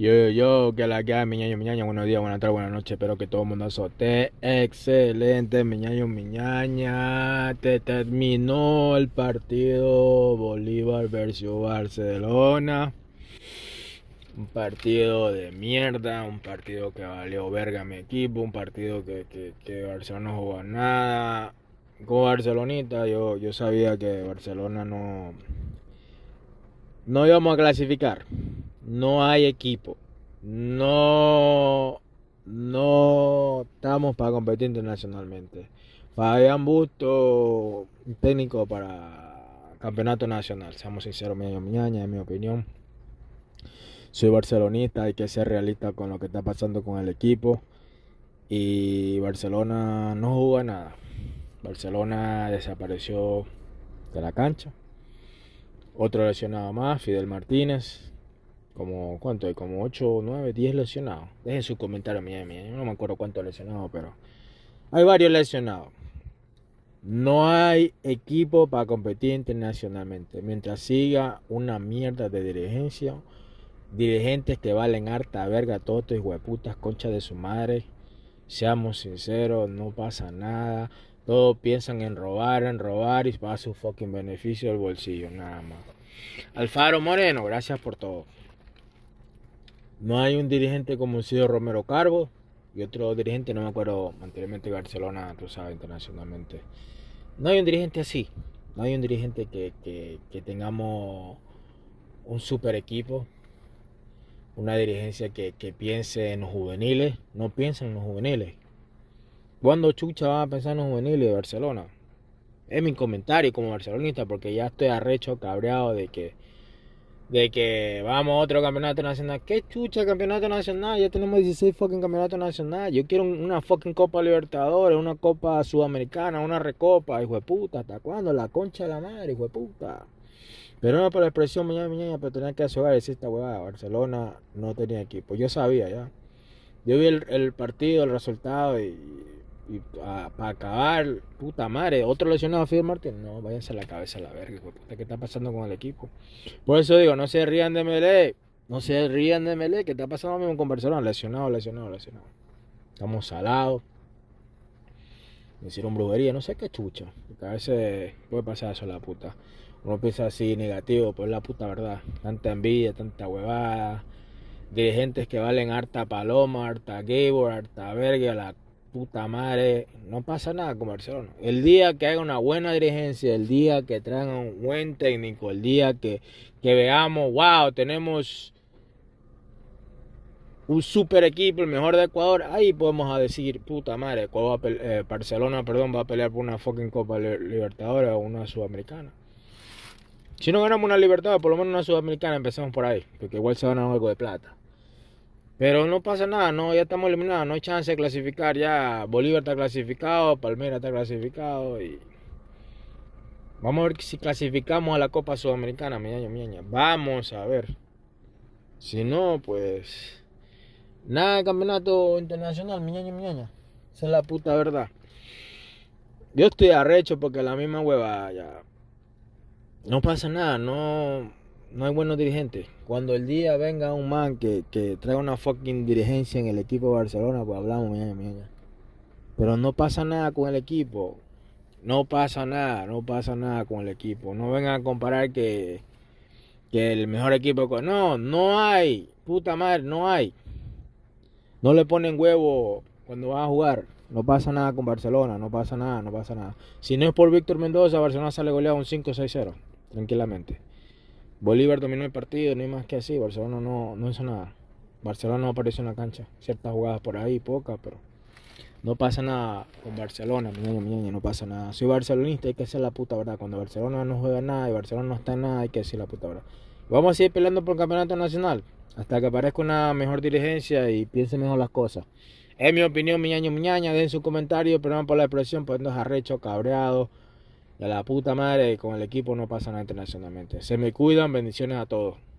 Yo, yo, yo, que la que hay, miñaño, miñaño, buenos días, buenas tardes, buenas noches, espero que todo el mundo azote. Excelente, miñaño, miñaña. Te terminó el partido Bolívar versus Barcelona. Un partido de mierda, un partido que valió verga mi equipo, un partido que, que, Barcelona no jugó nada. con barcelonita, yo, yo sabía que Barcelona no, no íbamos a clasificar no hay equipo, no, no estamos para competir internacionalmente. Fabián Busto, técnico para campeonato nacional, seamos sinceros, medio ñaña, en mi opinión. Soy barcelonista, hay que ser realista con lo que está pasando con el equipo. Y Barcelona no juega nada. Barcelona desapareció de la cancha. Otro lesionado más, Fidel Martínez como, ¿cuánto hay? Como 8, 9, 10 lesionados. Dejen su comentario, mía, mía. no me acuerdo cuántos lesionados, pero hay varios lesionados. No hay equipo para competir internacionalmente. Mientras siga una mierda de dirigencia, dirigentes que valen harta verga, totos y hueputas, conchas de su madre. Seamos sinceros, no pasa nada. Todos piensan en robar, en robar y a su fucking beneficio del bolsillo, nada más. Alfaro Moreno, gracias por todo. No hay un dirigente como sido Romero Carbo y otro dirigente, no me acuerdo anteriormente, Barcelona, tú sabes, internacionalmente. No hay un dirigente así. No hay un dirigente que, que, tengamos un super equipo, una dirigencia que, piense en los juveniles. No piensa en los juveniles. ¿Cuándo Chucha va a pensar en los juveniles de Barcelona? Es mi comentario como barcelonista, porque ya estoy arrecho, cabreado de que de que vamos a otro campeonato nacional. ¿Qué chucha campeonato nacional? Ya tenemos 16 fucking campeonatos nacionales Yo quiero una fucking Copa Libertadores, una Copa Sudamericana, una recopa, hijo de puta. ¿Hasta cuándo? La concha de la madre, hijo de puta. Pero no por la expresión mañana, mañana, pero tenía que y decir esta huevada. Barcelona no tenía equipo. Yo sabía ya. Yo vi el, el partido, el resultado y y para acabar, puta madre, otro lesionado a Fidel Martín No, váyanse la cabeza a la verga, puta, ¿qué está pasando con el equipo? Por eso digo, no se rían de mele No se rían de mele que está pasando mismo con Barcelona. Lesionado, lesionado, lesionado. Estamos salados. Me hicieron brujería, no sé qué chucha. a veces puede pasar eso a la puta. Uno piensa así negativo, pues la puta verdad. Tanta envidia, tanta huevada dirigentes que valen harta paloma, harta gabor, harta verga, la puta madre, no pasa nada con Barcelona. El día que haga una buena dirigencia, el día que traigan un buen técnico, el día que, que veamos, wow, tenemos un super equipo, el mejor de Ecuador, ahí podemos a decir, puta madre, eh, Barcelona perdón, va a pelear por una fucking Copa Libertadores o una Sudamericana. Si no ganamos una Libertadores, por lo menos una Sudamericana, empecemos por ahí, porque igual se a algo de plata. Pero no pasa nada, no, ya estamos eliminados, no hay chance de clasificar, ya Bolívar está clasificado, Palmera está clasificado y vamos a ver si clasificamos a la Copa Sudamericana, miñaña, miñaña. Vamos a ver. Si no, pues nada de campeonato internacional, miñaña, miñaña. Esa es la puta verdad. Yo estoy arrecho porque la misma hueva ya. No pasa nada, no no hay buenos dirigentes. Cuando el día venga un man que, que traiga una fucking dirigencia en el equipo de Barcelona, pues hablamos, Pero no pasa nada con el equipo. No pasa nada, no pasa nada con el equipo. No vengan a comparar que, que el mejor equipo. No, no hay. Puta madre, no hay. No le ponen huevo cuando va a jugar. No pasa nada con Barcelona, no pasa nada, no pasa nada. Si no es por Víctor Mendoza, Barcelona sale goleado un 5-6-0, tranquilamente. Bolívar dominó el partido, no hay más que así. Barcelona no, no hizo nada. Barcelona no apareció en la cancha. Ciertas jugadas por ahí, pocas, pero no pasa nada con Barcelona, mi niño, no pasa nada. Soy barcelonista, hay que ser la puta verdad. Cuando Barcelona no juega nada y Barcelona no está en nada, hay que decir la puta verdad. Vamos a seguir peleando por el campeonato nacional hasta que aparezca una mejor dirigencia y piense mejor las cosas. Es mi opinión, mi miñaña. mi ñaña. Den su comentario, perdón por la expresión, poniendo pues, arrecho, cabreado de la puta madre, con el equipo no pasa nada internacionalmente. Se me cuidan, bendiciones a todos.